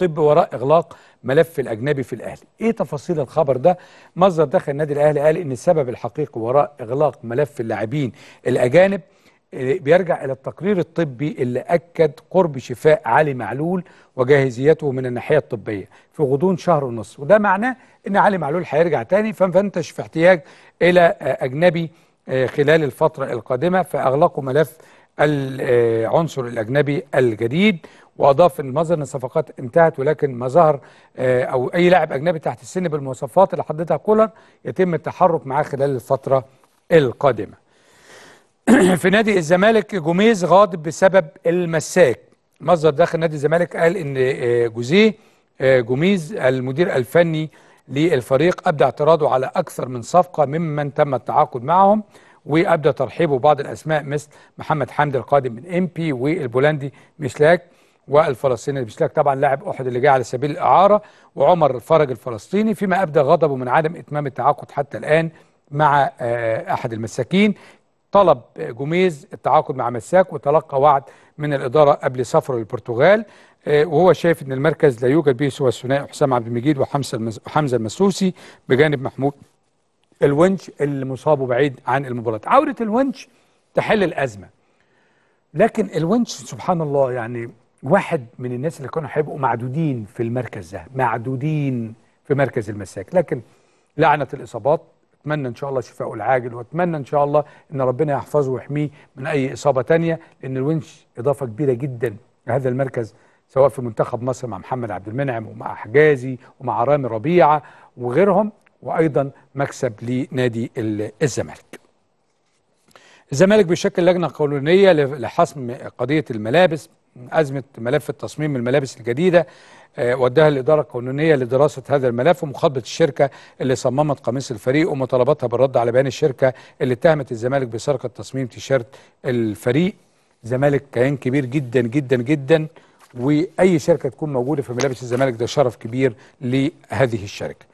طب وراء اغلاق ملف الاجنبي في الاهلي ايه تفاصيل الخبر ده مصدر داخل النادي الاهلي قال ان السبب الحقيقي وراء اغلاق ملف اللاعبين الاجانب آه، بيرجع الى التقرير الطبي اللي اكد قرب شفاء علي معلول وجاهزيته من الناحيه الطبيه في غضون شهر ونص وده معناه ان علي معلول هيرجع تاني فانفنتش في احتياج الى آه، اجنبي آه، خلال الفتره القادمه فاغلقوا ملف العنصر الاجنبي الجديد واضاف النظر ان الصفقات انتهت ولكن ما ظهر آه، او اي لاعب اجنبي تحت السن بالمواصفات اللي حددها كولر يتم التحرك معاه خلال الفتره القادمه. في نادي الزمالك جوميز غاضب بسبب المساك. مصدر داخل نادي الزمالك قال ان آه، جوزيه آه، جوميز المدير الفني للفريق ابدى اعتراضه على اكثر من صفقه ممن تم التعاقد معهم وابدى ترحيبه ببعض الاسماء مثل محمد حمدي القادم من ام بي والبولندي مشلاك والفلسطيني مشلاك طبعا لاعب احد اللي جه على سبيل الاعاره وعمر الفرج الفلسطيني فيما ابدى غضبه من عدم اتمام التعاقد حتى الان مع آه، احد المساكين طلب جوميز التعاقد مع مساك وتلقى وعد من الاداره قبل سفره للبرتغال آه، وهو شايف ان المركز لا يوجد به سوى الثنائي حسام عبد المجيد وحمزه المسوسي بجانب محمود الونش اللي مصابه بعيد عن المباراة عودة الونش تحل الأزمة لكن الونش سبحان الله يعني واحد من الناس اللي كانوا هيبقوا معدودين في المركز ده معدودين في مركز المساك لكن لعنة الإصابات اتمنى ان شاء الله شفاءه العاجل واتمنى ان شاء الله ان ربنا يحفظه ويحميه من اي اصابه تانية لان الونش اضافه كبيره جدا لهذا المركز سواء في منتخب مصر مع محمد عبد المنعم ومع حجازي ومع رامي ربيعه وغيرهم وايضا مكسب لنادي الزمالك الزمالك بيشكل لجنه قانونيه لحسم قضيه الملابس ازمه ملف التصميم الملابس الجديده آه، ودها الإدارة القانونية لدراسة هذا الملف ومخاطبة الشركة اللي صممت قميص الفريق ومطالبتها بالرد على بيان الشركة اللي اتهمت الزمالك بسرقة تصميم تيشيرت الفريق الزمالك كيان كبير جدا جدا جدا وأي شركة تكون موجودة في ملابس الزمالك ده شرف كبير لهذه الشركة